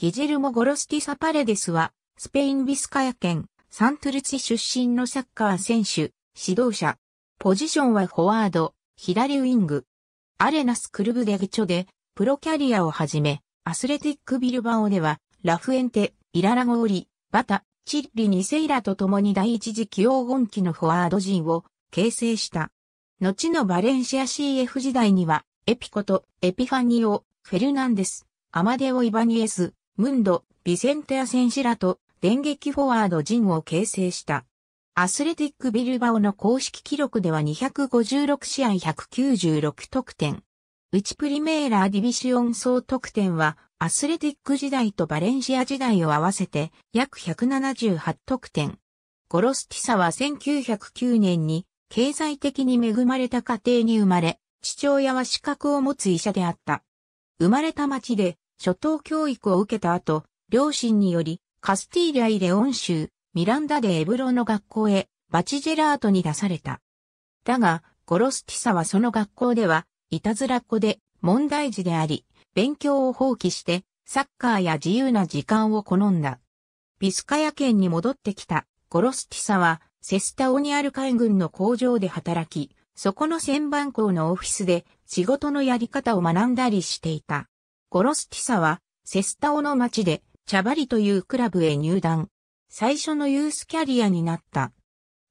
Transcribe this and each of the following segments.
ギジェルモ・ゴロスティサ・パレデスは、スペインビスカヤ県、サントルツィ出身のサッカー選手、指導者。ポジションはフォワード、左ウィング。アレナス・クルブ・デゲチョで、プロキャリアをはじめ、アスレティック・ビルバオでは、ラフエンテ、イララゴーリ、バタ、チッリ・ニセイラと共に第一次起用言期のフォワード陣を形成した。後のバレンシア CF 時代には、エピコとエピファニオ、フェルナンデス、アマデオ・イバニエス、ムンド、ビセンテア選手らと電撃フォワード陣を形成した。アスレティックビルバオの公式記録では256試合196得点。うちプリメーラーディビシオン総得点は、アスレティック時代とバレンシア時代を合わせて約178得点。ゴロスティサは1909年に経済的に恵まれた家庭に生まれ、父親は資格を持つ医者であった。生まれた町で初等教育を受けた後、両親により、カスティーリャイ・レオン州、ミランダでエブロの学校へ、バチジェラートに出された。だが、ゴロスティサはその学校では、いたずらっ子で、問題児であり、勉強を放棄して、サッカーや自由な時間を好んだ。ビスカヤ県に戻ってきた、ゴロスティサは、セスタオニアル海軍の工場で働き、そこの旋盤校のオフィスで仕事のやり方を学んだりしていた。ゴロスティサは、セスタオの町で、チャバリというクラブへ入団。最初のユースキャリアになった。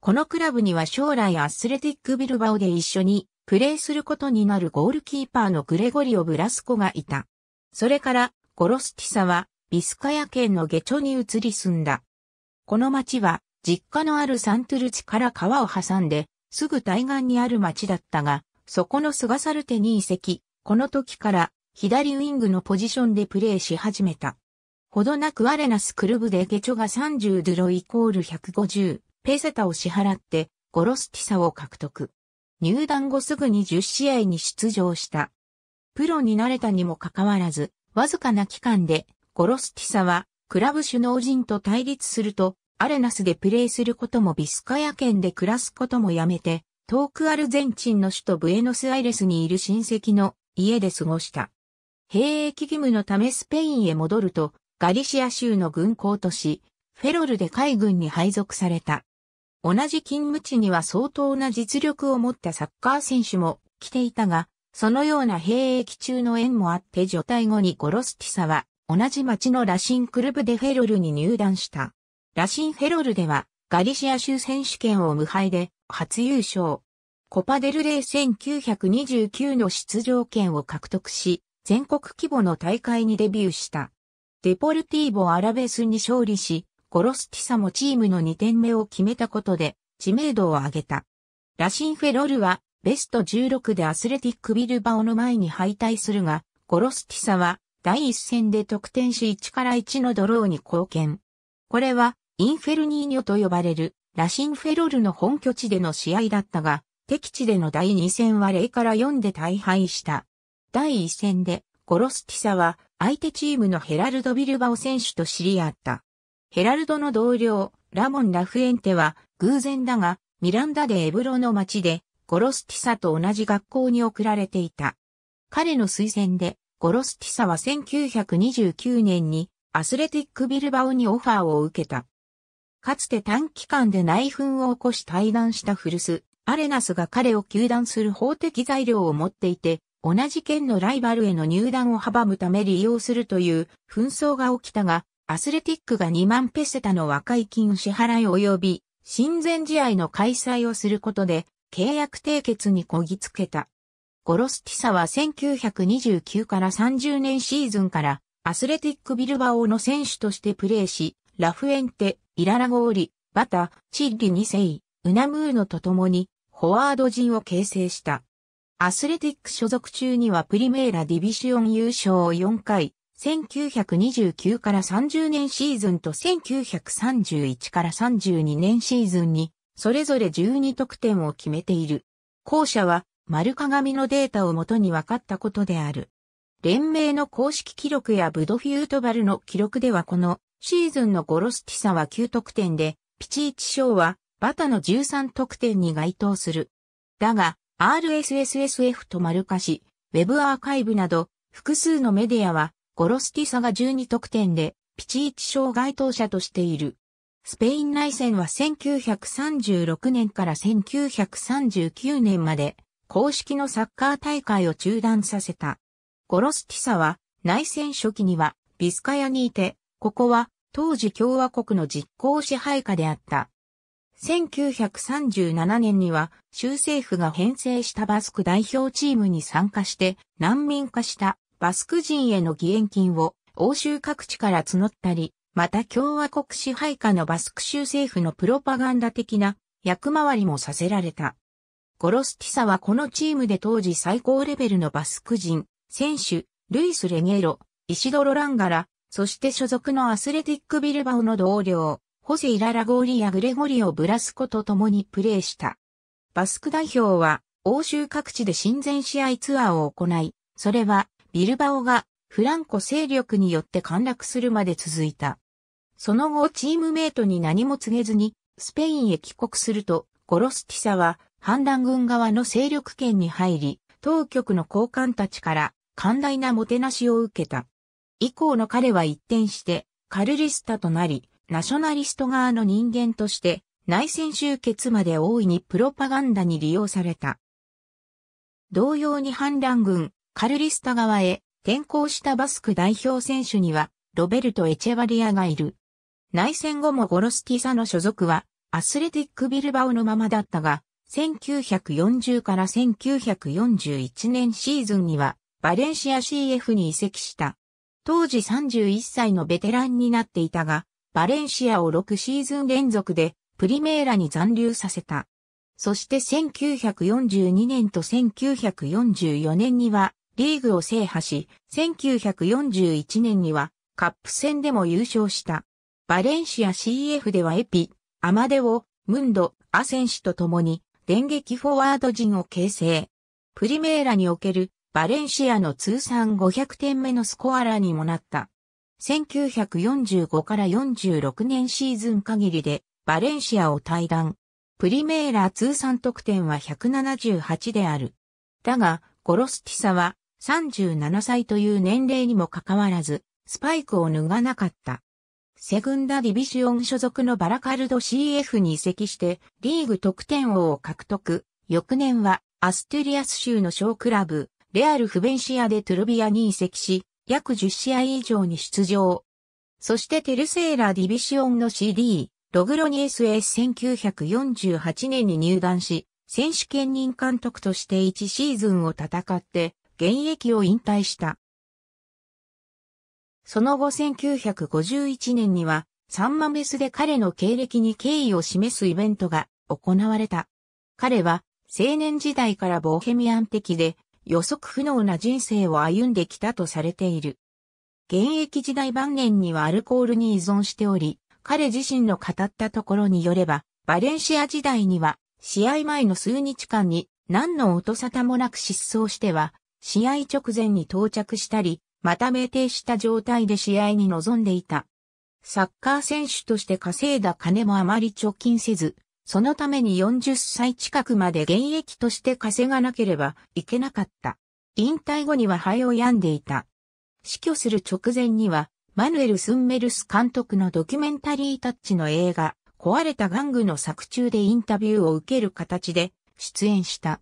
このクラブには将来アスレティックビルバオで一緒にプレーすることになるゴールキーパーのグレゴリオ・ブラスコがいた。それからゴロスティサはビスカヤ県のゲチョに移り住んだ。この町は実家のあるサントゥルチから川を挟んですぐ対岸にある町だったが、そこのスガサルテに移籍、この時から左ウィングのポジションでプレーし始めた。ほどなくアレナスクルブでゲチョが30ドゥロイコール150ペセタを支払ってゴロスティサを獲得。入団後すぐに10試合に出場した。プロになれたにもかかわらず、わずかな期間でゴロスティサはクラブ首脳陣と対立するとアレナスでプレーすることもビスカヤ県で暮らすこともやめて、遠くアルゼンチンの首都ブエノスアイレスにいる親戚の家で過ごした。兵役義務のためスペインへ戻ると、ガリシア州の軍港都市、フェロルで海軍に配属された。同じ勤務地には相当な実力を持ったサッカー選手も来ていたが、そのような兵役中の縁もあって除隊後にゴロスティサは同じ町のラシンクルブでフェロルに入団した。ラシンフェロルではガリシア州選手権を無敗で初優勝。コパデルレイ1929の出場権を獲得し、全国規模の大会にデビューした。デポルティーボ・アラベスに勝利し、ゴロスティサもチームの2点目を決めたことで知名度を上げた。ラシンフェロルはベスト16でアスレティックビルバオの前に敗退するが、ゴロスティサは第1戦で得点し1から1のドローに貢献。これはインフェルニーニョと呼ばれるラシンフェロルの本拠地での試合だったが、敵地での第2戦は0から4で大敗した。第一戦で、ゴロスティサは相手チームのヘラルド・ビルバオ選手と知り合った。ヘラルドの同僚、ラモン・ラフエンテは偶然だが、ミランダでエブロの町で、ゴロスティサと同じ学校に送られていた。彼の推薦で、ゴロスティサは1929年にアスレティックビルバオにオファーを受けた。かつて短期間で内紛を起こし対談した古巣、アレナスが彼を球団する法的材料を持っていて、同じ県のライバルへの入団を阻むため利用するという紛争が起きたが、アスレティックが2万ペセタの和解金支払い及び、親善試合の開催をすることで、契約締結にこぎつけた。ゴロスティサは1929から30年シーズンから、アスレティックビルバオの選手としてプレーし、ラフエンテ、イララゴーリ、バタ、チッリ2世、ウナムーノと共に、フォワード陣を形成した。アスレティック所属中にはプリメーラディビシオン優勝を4回、1929から30年シーズンと1931から32年シーズンに、それぞれ12得点を決めている。後者は、丸鏡のデータをもとに分かったことである。連盟の公式記録やブドフュートバルの記録ではこのシーズンのゴロスティサは9得点で、ピチーチ賞はバタの13得点に該当する。だが、RSSSF と丸化し、Web アーカイブなど、複数のメディアは、ゴロスティサが12得点で、ピチーチ賞該当者としている。スペイン内戦は1936年から1939年まで、公式のサッカー大会を中断させた。ゴロスティサは、内戦初期には、ビスカヤにいて、ここは、当時共和国の実行支配下であった。1937年には州政府が編成したバスク代表チームに参加して難民化したバスク人への義援金を欧州各地から募ったり、また共和国支配下のバスク州政府のプロパガンダ的な役回りもさせられた。ゴロスティサはこのチームで当時最高レベルのバスク人、選手、ルイス・レゲロ、イシドロ・ランガラ、そして所属のアスレティック・ビルバオの同僚、ホセイラ・ラゴーリやグレゴリオ・ブラスコと共にプレーした。バスク代表は欧州各地で親善試合ツアーを行い、それはビルバオがフランコ勢力によって陥落するまで続いた。その後チームメイトに何も告げずにスペインへ帰国すると、ゴロスティサは反乱軍側の勢力圏に入り、当局の高官たちから寛大なもてなしを受けた。以降の彼は一転してカルリスタとなり、ナショナリスト側の人間として、内戦終結まで大いにプロパガンダに利用された。同様に反乱軍、カルリスタ側へ転向したバスク代表選手には、ロベルト・エチェバリアがいる。内戦後もゴロスティサの所属は、アスレティック・ビルバオのままだったが、1940から1941年シーズンには、バレンシア CF に移籍した。当時31歳のベテランになっていたが、バレンシアを6シーズン連続でプリメーラに残留させた。そして1942年と1944年にはリーグを制覇し、1941年にはカップ戦でも優勝した。バレンシア CF ではエピ、アマデオ、ムンド、アセン氏と共に電撃フォワード陣を形成。プリメーラにおけるバレンシアの通算500点目のスコアラーにもなった。1945から46年シーズン限りでバレンシアを退団。プリメーラ通算得点は178である。だが、ゴロスティサは37歳という年齢にもかかわらず、スパイクを脱がなかった。セグンダディビシオン所属のバラカルド CF に移籍して、リーグ得点王を獲得。翌年は、アストゥリアス州の小クラブ、レアル・フベンシアでトゥルビアに移籍し、約10試合以上に出場。そしてテルセーラディビシオンの CD、ログロニエス S1948 年に入団し、選手兼任監督として1シーズンを戦って、現役を引退した。その後1951年には、サンマメスで彼の経歴に敬意を示すイベントが行われた。彼は青年時代からボヘミアン的で予測不能な人生を歩んできたとされている。現役時代晩年にはアルコールに依存しており、彼自身の語ったところによれば、バレンシア時代には、試合前の数日間に何の音沙汰もなく失踪しては、試合直前に到着したり、また酩酊した状態で試合に臨んでいた。サッカー選手として稼いだ金もあまり貯金せず、そのために40歳近くまで現役として稼がなければいけなかった。引退後には肺を病んでいた。死去する直前には、マヌエル・スンメルス監督のドキュメンタリータッチの映画、壊れた玩具の作中でインタビューを受ける形で出演した。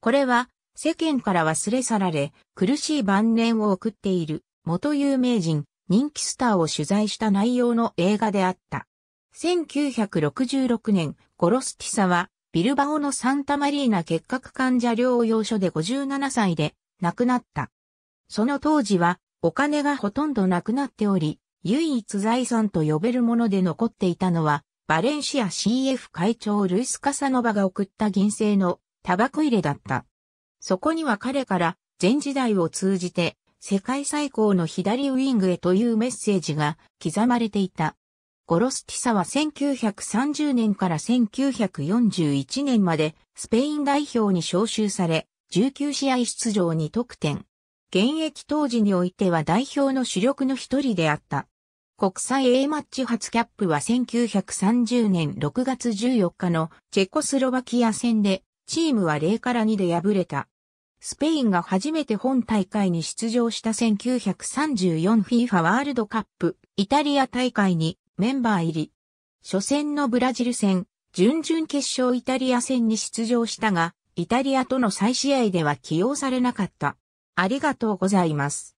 これは世間から忘れ去られ苦しい晩年を送っている元有名人、人気スターを取材した内容の映画であった。1966年ゴロスティサは、ビルバオのサンタマリーナ結核患者療養所で57歳で亡くなった。その当時は、お金がほとんどなくなっており、唯一財産と呼べるもので残っていたのは、バレンシア CF 会長ルイス・カサノバが送った銀製のタバコ入れだった。そこには彼から、前時代を通じて、世界最高の左ウィングへというメッセージが刻まれていた。ゴロスティサは1930年から1941年までスペイン代表に招集され、19試合出場に得点。現役当時においては代表の主力の一人であった。国際 A マッチ初キャップは1930年6月14日のチェコスロバキア戦でチームは0から2で敗れた。スペインが初めて本大会に出場した 1934FIFA ワールドカップイタリア大会にメンバー入り。初戦のブラジル戦、準々決勝イタリア戦に出場したが、イタリアとの再試合では起用されなかった。ありがとうございます。